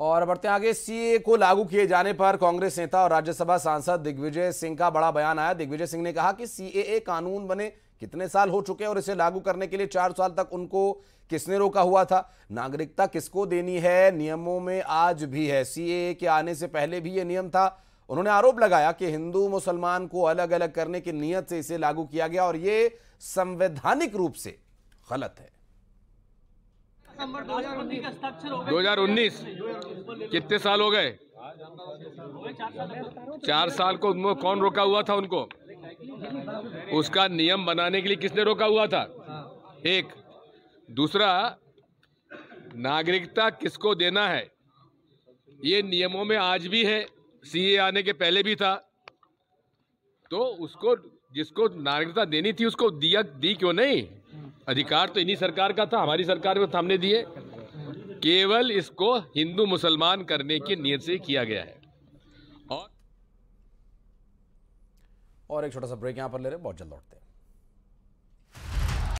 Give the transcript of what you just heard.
और बढ़ते आगे सीए को लागू किए जाने पर कांग्रेस नेता और राज्यसभा सांसद दिग्विजय सिंह का बड़ा बयान आया दिग्विजय सिंह ने कहा कि सीएए कानून बने कितने साल हो चुके और इसे लागू करने के लिए चार साल तक उनको किसने रोका हुआ था नागरिकता किसको देनी है नियमों में आज भी है सीएए के आने से पहले भी यह नियम था उन्होंने आरोप लगाया कि हिंदू मुसलमान को अलग अलग करने की नियत से इसे लागू किया गया और ये संवैधानिक रूप से गलत है 2019 कितने साल हो गए चार साल को कौन रोका हुआ था उनको उसका नियम बनाने के लिए किसने रोका हुआ था एक दूसरा नागरिकता किसको देना है ये नियमों में आज भी है सीए आने के पहले भी था तो उसको जिसको नागरिकता देनी थी उसको दिया दी क्यों नहीं अधिकार तो इन्हीं सरकार का था हमारी सरकार में तो हमने दिए केवल इसको हिंदू मुसलमान करने की नीयत से किया गया है और एक छोटा सा ब्रेक यहां पर ले रहे हैं बहुत जल्द लौटते हैं